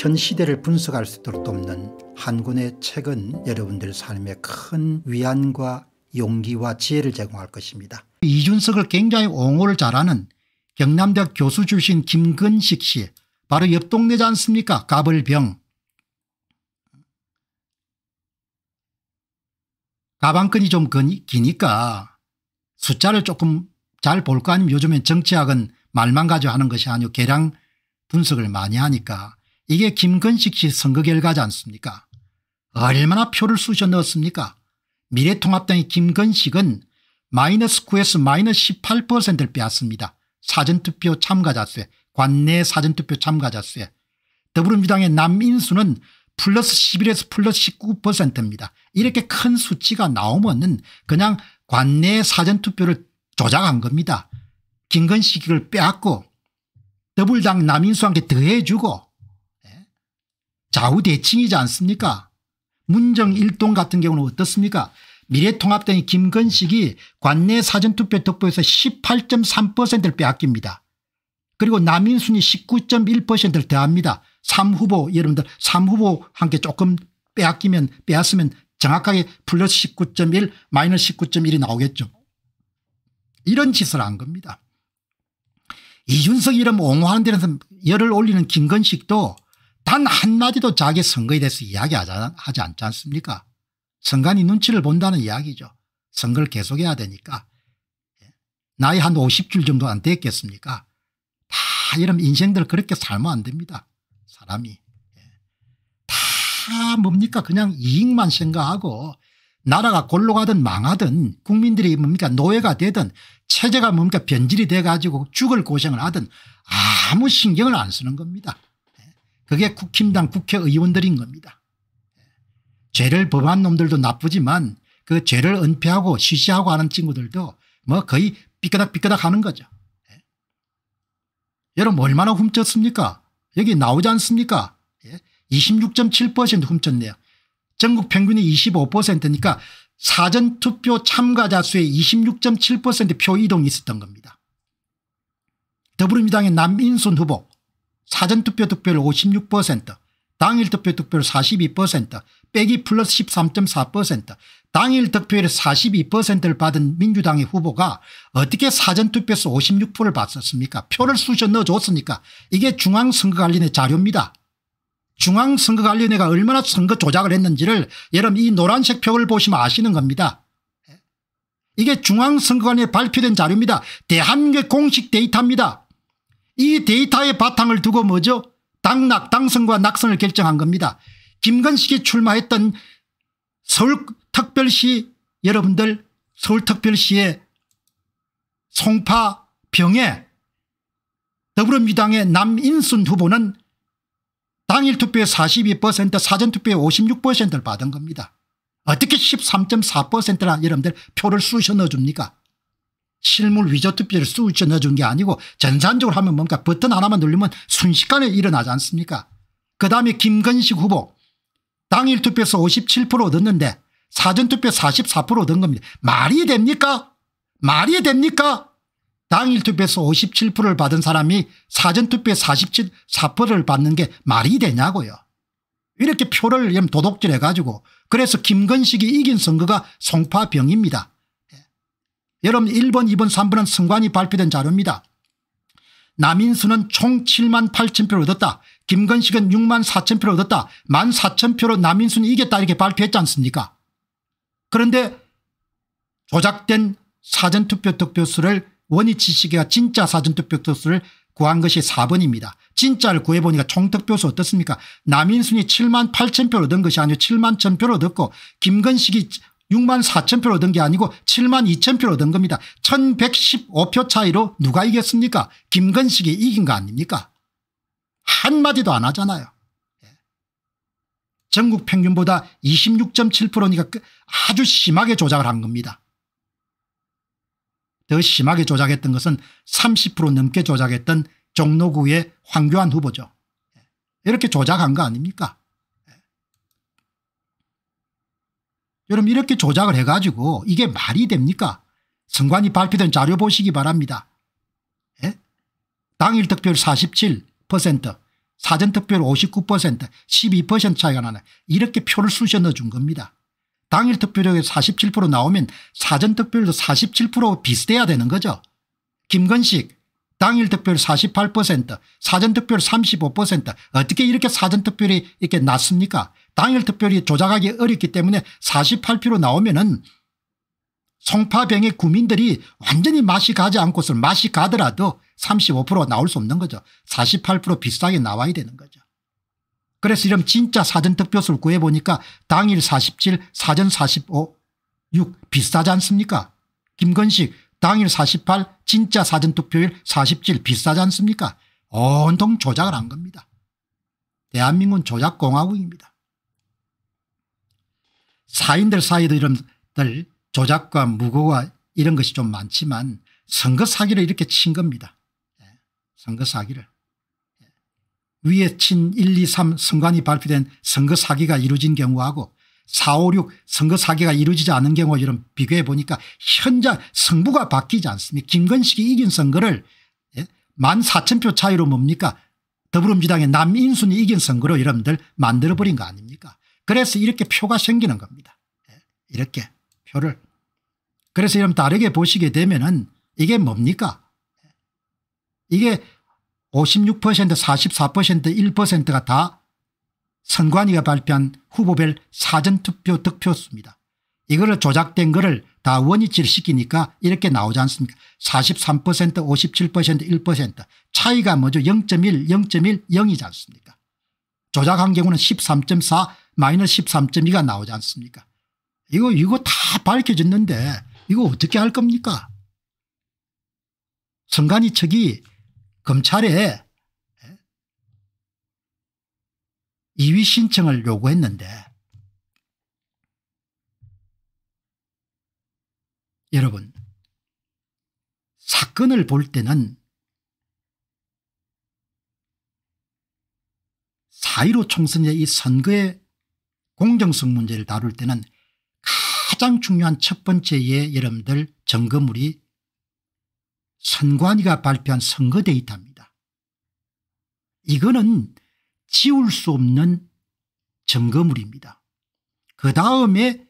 현 시대를 분석할 수 있도록 돕는 한 권의 책은 여러분들 삶에 큰 위안과 용기와 지혜를 제공할 것입니다. 이준석을 굉장히 옹호를 잘하는 경남대학 교수 출신 김근식 씨 바로 옆 동네지 않습니까 가벌병 가방끈이 좀 기니까 숫자를 조금 잘 볼 거 아니면 요즘엔 정치학은 말만 가지고 하는 것이 아니고 계량 분석을 많이 하니까 이게 김건식 씨 선거 결과지 않습니까 얼마나 표를 쑤셔 넣었습니까 미래통합당의 김건식은 마이너스 9에서 마이너스 18%를 빼앗습니다. 사전투표 참가자수에 관내 사전투표 참가자수에 더불어민주당의 남인수는 플러스 11에서 플러스 19%입니다. 이렇게 큰 수치가 나오면 그냥 관내 사전투표를 조작한 겁니다. 김건식을 빼앗고 더불당 남인수한테 더해주고 좌우대칭이지 않습니까 문정 일동 같은 경우는 어떻습니까 미래통합당의 김건식이 관내 사전투표 득표에서 18.3%를 빼앗깁니다. 그리고 남인순이 19.1%를 더합니다. 3후보 여러분들 3후보 함께 조금 빼앗기면 빼앗으면 정확하게 플러스 19.1 마이너스 19.1이 나오겠죠. 이런 짓을 한 겁니다. 이준석 이름 옹호하는 데는 열을 올리는 김건식도 단 한마디도 자기 선거에 대해서 이야기하지 않지 않습니까 선관위 눈치를 본다는 이야기죠. 선거를 계속해야 되니까. 예. 나이 한 50줄 정도 안 됐겠습니까 다 이런 인생들 그렇게 살면 안 됩니다. 사람이. 예. 다 뭡니까 그냥 이익만 생각하고 나라가 골로 가든 망하든 국민들이 뭡니까 노예가 되든 체제가 뭡니까 변질이 돼가지고 죽을 고생을 하든 아무 신경을 안 쓰는 겁니다. 그게 국힘당 국회의원들인 겁니다. 죄를 범한 놈들도 나쁘지만 그 죄를 은폐하고 시시하고 하는 친구들도 뭐 거의 삐끄덕삐끄덕 하는 거죠. 예. 여러분 얼마나 훔쳤습니까? 여기 나오지 않습니까? 예. 26.7% 훔쳤네요. 전국 평균이 25%니까 사전투표 참가자 수의 26.7%표 이동이 있었던 겁니다. 더불어민당의 남인순 후보 사전투표 득표율 56%, 당일 득표 득표율 42%, 빼기 플러스 13.4%, 당일 득표율 42%를 받은 민주당의 후보가 어떻게 사전투표에서 56%를 받았습니까 표를 쑤셔 넣어줬으니까 이게 중앙선거관리회 자료입니다. 중앙선거관리위원회가 얼마나 선거 조작을 했는지를 여러분 이 노란색 표를 보시면 아시는 겁니다. 이게 중앙선거관에 발표된 자료입니다. 대한민국의 공식 데이터입니다. 이 데이터의 바탕을 두고 뭐죠 당락 당선과 낙선을 결정한 겁니다. 김건식이 출마했던 서울특별시 여러분들 서울특별시의 송파 병에 더불어민주당의 남인순 후보는 당일 투표의 42% 사전투표의 56%를 받은 겁니다. 어떻게 13.4%나 여러분들 표를 쑤셔 넣어줍니까 실물 위조투표를 쑥우쳐 넣어준 게 아니고 전산적으로 하면 뭡니까 버튼 하나만 누르면 순식간에 일어나지 않습니까 그 다음에 김건식 후보 당일 투표에서 57% 얻었는데 사전투표 44% 얻은 겁니다 말이 됩니까 말이 됩니까 당일 투표에서 57%를 받은 사람이 사전투표 44%를 받는 게 말이 되냐고요 이렇게 표를 도둑질해 가지고 그래서 김건식이 이긴 선거가 송파병입니다 여러분 1번 2번 3번은 승관이 발표된 자료입니다. 남인수는 총 7만 8천 표를 얻었다. 김건식은 6만 4천 표를 얻었다. 1만 4천 표로 남인수는 이겼다 이렇게 발표했지 않습니까 그런데 조작된 사전투표 득표수를 원위치 시계가 진짜 사전투표 득표수를 구한 것이 4번입니다. 진짜를 구해보니까 총득표수 어떻습니까? 남인순이 7만 8천 표를 얻은 것이 아니고 7만 1천 표를 얻었고 김건식이 6만 4천 표를 얻은 게 아니고 7만 2천 표를 얻은 겁니다. 1115표 차이로 누가 이겼습니까? 김건식이 이긴 거 아닙니까? 한마디도 안 하잖아요. 예. 전국 평균보다 26.7%니까 그 아주 심하게 조작을 한 겁니다. 더 심하게 조작했던 것은 30% 넘게 조작했던 종로구의 황교안 후보죠. 예. 이렇게 조작한 거 아닙니까? 여러분 이렇게 조작을 해가지고 이게 말이 됩니까? 선관위 발표된 자료 보시기 바랍니다. 예? 당일 득표율 47%, 사전 득표율 59%, 12% 차이가 나네 이렇게 표를 쑤셔 넣어준 겁니다. 당일 득표율이 47% 나오면 사전 득표율도 47% 비슷해야 되는 거죠. 김건식 당일 득표율 48% 사전 득표율 35% 어떻게 이렇게 사전 득표율이 이렇게 낮습니까 당일 특별히 조작하기 어렵기 때문에 48표로 나오면은 송파병의 구민들이 완전히 맛이 가지 않고서 맛이 가더라도 35% 나올 수 없는 거죠. 48% 비싸게 나와야 되는 거죠. 그래서 이런 진짜 사전특표수를 구해보니까 당일 47, 사전 45, 6 비싸지 않습니까? 김건식 당일 48, 진짜 사전투표일 47 비싸지 않습니까? 온통 조작을 한 겁니다. 대한민국 조작공화국입니다. 사인들 사이에도 이런 들 조작과 무고와 이런 것이 좀 많지만 선거 사기를 이렇게 친 겁니다. 예, 선거 사기를. 예. 위에 친 1, 2, 3 선관이 발표된 선거 사기가 이루어진 경우하고 4, 5, 6 선거 사기가 이루어지지 않은 경우 이런 비교해 보니까 현장 승부가 바뀌지 않습니다. 김건식이 이긴 선거를 예? 1 4 0표 차이로 뭡니까? 더불어민주당의 남인순이 이긴 선거로 여러분들 만들어버린 거 아닙니까? 그래서 이렇게 표가 생기는 겁니다. 예, 이렇게 표를. 그래서 여러분 다르게 보시게 되면 은 이게 뭡니까? 예, 이게 56% 44% 1%가 다 선관위가 발표한 후보별 사전투표 득표수입니다. 이거를 조작된 거를 다 원위치시키니까 이렇게 나오지 않습니까 43% 57% 1% 차이가 뭐죠 0.1 0.1 0이지 않습니까 조작한 경우는 13.4 마이너스 13.2가 나오지 않습니까 이거 이거 다 밝혀졌는데 이거 어떻게 할 겁니까 선관위 측이 검찰에 예, 이위 신청을 요구했는데 여러분 사건을 볼 때는 4.15 총선의 이 선거의 공정성 문제를 다룰 때는 가장 중요한 첫 번째 예 여러분들 점검물이 선관위가 발표한 선거 데이터입니다. 이거는 지울 수 없는 점검물입니다. 그 다음에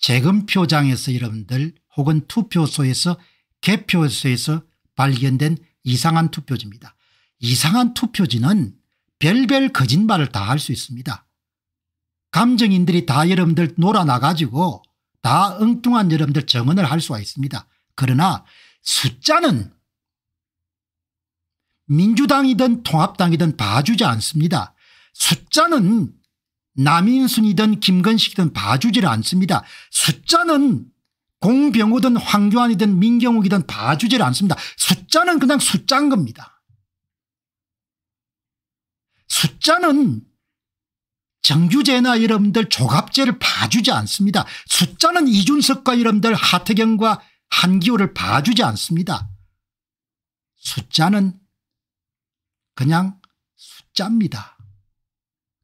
재검표장에서 여러분들 혹은 투표소에서 개표소에서 발견된 이상한 투표지입니다. 이상한 투표지는 별별 거짓말을 다 할 수 있습니다. 감정인들이 다 여러분들 놀아나가지고 다 엉뚱한 여러분들 정언을 할 수가 있습니다. 그러나 숫자는 민주당이든 통합당이든 봐주지 않습니다. 숫자는 남인순이든 김건식이든 봐주질 않습니다. 숫자는 공병호든 황교안이든 민경욱이든 봐주질 않습니다. 숫자는 그냥 숫자인 겁니다. 숫자는 정규제나 여러분들 조갑제를 봐주지 않습니다. 숫자는 이준석과 여러분들 하태경과 한기호를 봐주지 않습니다. 숫자는 그냥 숫자입니다.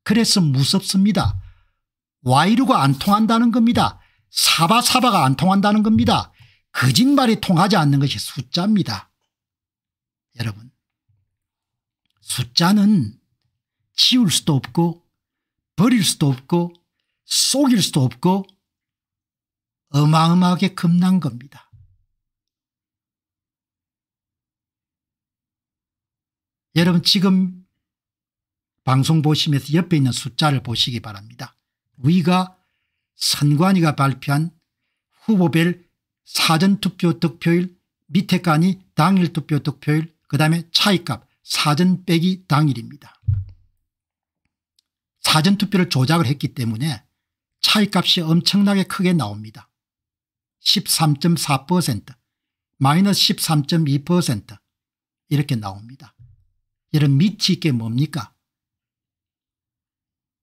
그래서 무섭습니다. 와이루가 안 통한다는 겁니다. 사바사바가 안 통한다는 겁니다. 거짓말이 통하지 않는 것이 숫자입니다. 여러분 숫자는 지울 수도 없고 버릴 수도 없고 속일 수도 없고 어마어마하게 겁난 겁니다. 여러분 지금 방송 보시면서 옆에 있는 숫자를 보시기 바랍니다. 위가 선관위가 발표한 후보별 사전투표 득표율 밑에 칸이 당일 투표 득표율 그 다음에 차이값 사전 빼기 당일입니다. 사전투표를 조작을 했기 때문에 차이값이 엄청나게 크게 나옵니다. 13.4% 마이너스 13.2% 이렇게 나옵니다. 이런 미치게 뭡니까?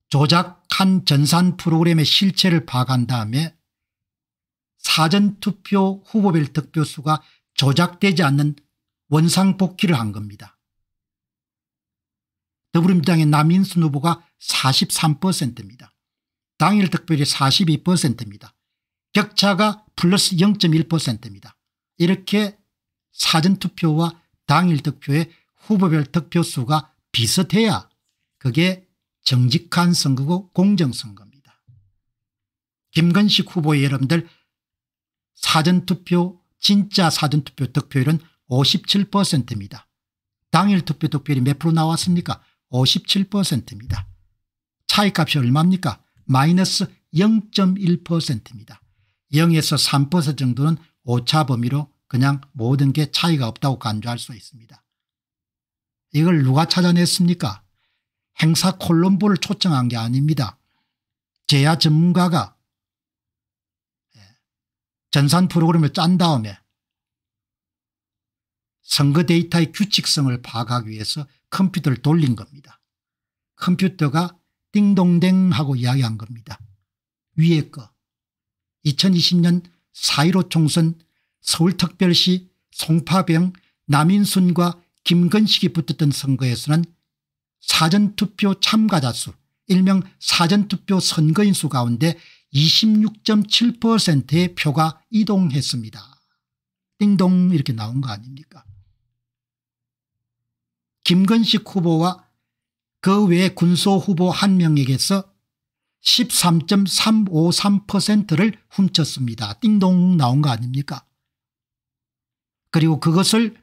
조작한 전산 프로그램의 실체를 파악한 다음에 사전투표 후보별 득표수가 조작되지 않는 원상복귀를 한 겁니다. 더불어민주당의 남인순 후보가 43%입니다. 당일 득표율이 42%입니다. 격차가 플러스 0.1%입니다. 이렇게 사전투표와 당일 득표의 후보별 득표수가 비슷해야 그게 정직한 선거고 공정선거입니다. 김건식 후보의 여러분들 사전투표 진짜 사전투표 득표율은 57%입니다. 당일 투표 득표율이 몇 프로 나왔습니까 57%입니다. 차이값이 얼마입니까? 마이너스 0.1%입니다. 0에서 3% 정도는 오차 범위로 그냥 모든 게 차이가 없다고 간주할 수 있습니다. 이걸 누가 찾아냈습니까? 행사 콜롬보를 초청한 게 아닙니다. 제야 전문가가 예, 전산 프로그램을 짠 다음에 선거 데이터의 규칙성을 파악하기 위해서 컴퓨터를 돌린 겁니다. 컴퓨터가 띵동댕 하고 이야기한 겁니다. 위에 거 2020년 4.15 총선 서울특별시 송파병 남인순과 김건식이 붙었던 선거에서는 사전투표 참가자 수 일명 사전투표 선거인 수 가운데 26.7%의 표가 이동했습니다. 띵동 이렇게 나온 거 아닙니까 김근식 후보와 그 외 군소 후보 한 명에게서 13.353%를 훔쳤습니다. 띵동 나온 거 아닙니까? 그리고 그것을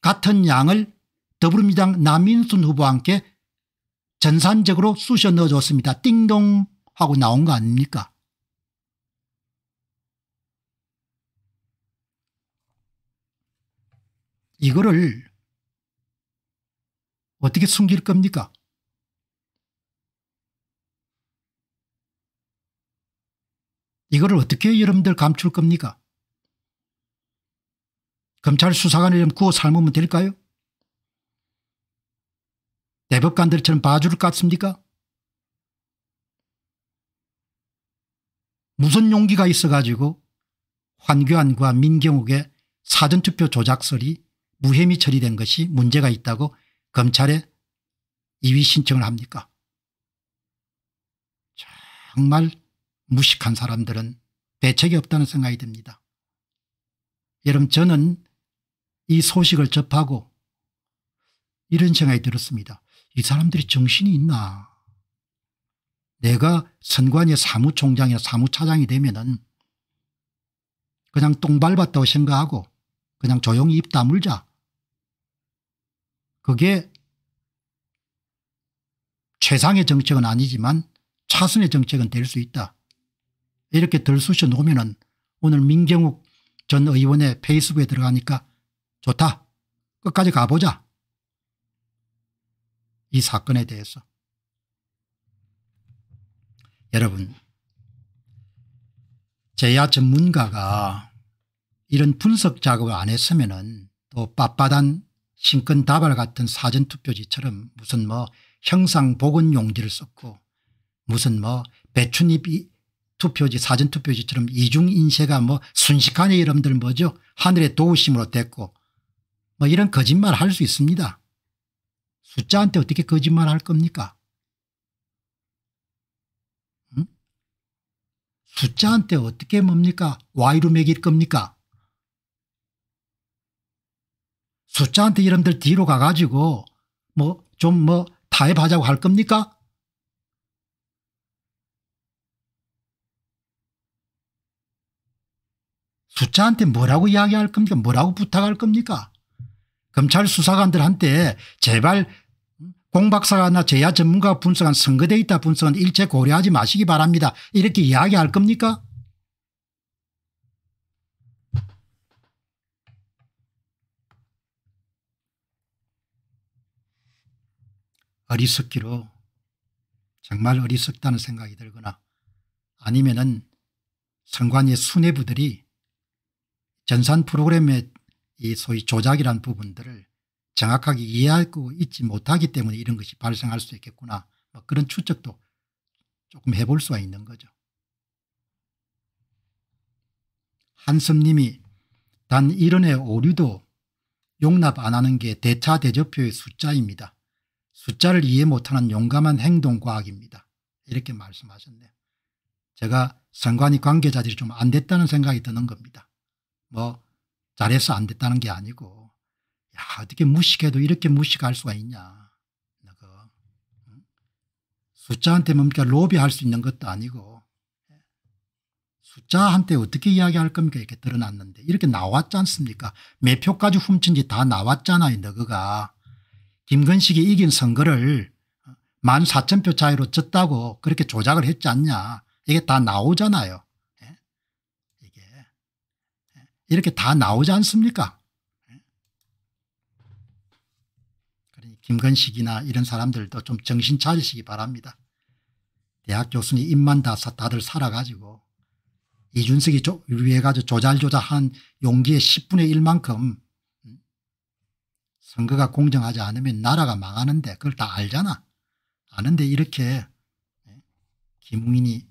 같은 양을 더불어민주당 남인순 후보와 함께 전산적으로 쑤셔 넣어줬습니다. 띵동 하고 나온 거 아닙니까? 이거를 어떻게 숨길 겁니까? 이거를 어떻게 여러분들 감출 겁니까? 검찰 수사관을 좀 구워 삶으면 될까요? 대법관들처럼 봐줄 것 같습니까? 무슨 용기가 있어가지고 환교안과 민경욱의 사전투표 조작설이 무혐의 처리된 것이 문제가 있다고 검찰에 이위 신청을 합니까 정말 무식한 사람들은 대책이 없다는 생각이 듭니다. 여러분 저는 이 소식을 접하고 이런 생각이 들었습니다. 이 사람들이 정신이 있나 내가 선관위 사무총장이나 사무차장이 되면 은 그냥 똥 밟았다고 생각하고 그냥 조용히 입 다물자 그게 최상의 정책은 아니지만 차선의 정책은 될 수 있다. 이렇게 들쑤셔 놓으면 오늘 민경욱 전 의원의 페이스북에 들어가니까 좋다. 끝까지 가보자. 이 사건에 대해서. 여러분 제야 전문가가 이런 분석 작업을 안 했으면 은또 빳빳한 신권 다발 같은 사전투표지처럼 무슨 뭐 형상복원 용지를 썼고 무슨 뭐 배춘잎 투표지 사전투표지처럼 이중인쇄가 뭐 순식간에 여러분들 뭐죠 하늘의 도우심으로 됐고 뭐 이런 거짓말 할 수 있습니다. 숫자한테 어떻게 거짓말 할 겁니까 음? 숫자한테 어떻게 뭡니까 와이로 매길 겁니까 숫자한테 이름들 뒤로 가가지고 뭐 좀뭐 뭐 타협하자고 할 겁니까? 숫자한테 뭐라고 이야기할 겁니까? 뭐라고 부탁할 겁니까? 검찰 수사관들한테 제발 공박사나 제야 전문가 분석한 선거 데이터 분석은 일체 고려하지 마시기 바랍니다. 이렇게 이야기할 겁니까? 어리석기로 정말 어리석다는 생각이 들거나 아니면은 선관위 수뇌부들이 전산 프로그램의 이 소위 조작이란 부분들을 정확하게 이해하고 있지 못하기 때문에 이런 것이 발생할 수 있겠구나 뭐 그런 추측도 조금 해볼 수가 있는 거죠. 한섭님이 단 이런의 오류도 용납 안 하는 게 대차 대조표의 숫자입니다. 숫자를 이해 못하는 용감한 행동과학입니다. 이렇게 말씀하셨네요. 제가 선관위 관계자들이 좀 안 됐다는 생각이 드는 겁니다. 뭐 잘해서 안 됐다는 게 아니고 야 어떻게 무식해도 이렇게 무식할 수가 있냐. 그 숫자한테 뭡니까 로비할 수 있는 것도 아니고 예. 숫자한테 어떻게 이야기할 겁니까 이렇게 드러났는데 이렇게 나왔지 않습니까 매 표까지 훔친 게다 나왔잖아요 너그가 김건식이 이긴 선거를 1만 4천 표 차이로 졌다고 그렇게 조작을 했지 않냐 이게 다 나오잖아요. 예? 이게 예? 이렇게 다 나오지 않습니까? 예? 김건식이나 이런 사람들도 좀 정신 차리시기 바랍니다. 대학 교수님 입만 다 다들 살아가지고 이준석이 위해가지고 조잘조잘한 용기의 10분의 1만큼 선거가 공정하지 않으면 나라가 망하는데 그걸 다 알잖아. 아는데 이렇게 예, 김웅이니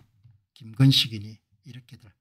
김건식이니 이렇게들